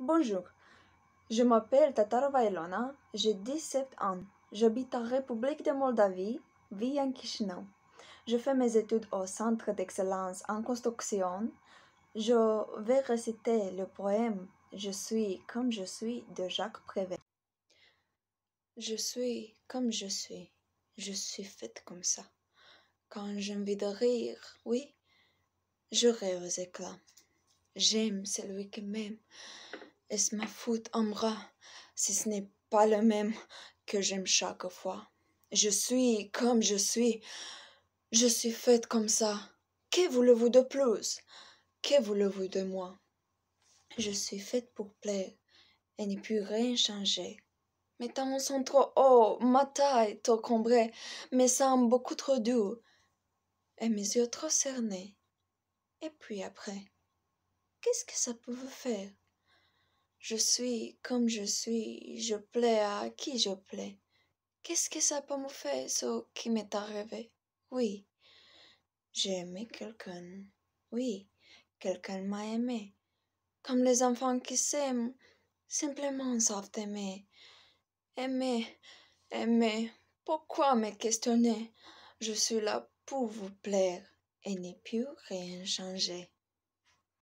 Bonjour, je m'appelle Tatarova Vailona, j'ai 17 ans. J'habite en République de Moldavie, ville en Chisinau. Je fais mes études au Centre d'excellence en construction. Je vais réciter le poème Je suis comme je suis de Jacques Prévert. Je suis comme je suis, je suis faite comme ça. Quand j'ai envie de rire, oui, je rêve aux éclats. J'aime celui qui m'aime. Est-ce ma faute en bras si ce n'est pas le même que j'aime chaque fois. Je suis comme je suis. Je suis faite comme ça. Que voulez-vous de plus Que voulez-vous de moi Je suis faite pour plaire et n'ai puis rien changer. Mes talons sont trop hauts, ma taille trop combrée, mes seins beaucoup trop doux et mes yeux trop cernés. Et puis après, qu'est-ce que ça peut vous faire je suis comme je suis, je plais à qui je plais. Qu'est-ce que ça peut me faire, ce qui m'est arrivé Oui, j'ai aimé quelqu'un. Oui, quelqu'un m'a aimé. Comme les enfants qui s'aiment, simplement savent aimer. Aimer, aimer, pourquoi me questionner Je suis là pour vous plaire et n'ai plus rien changé.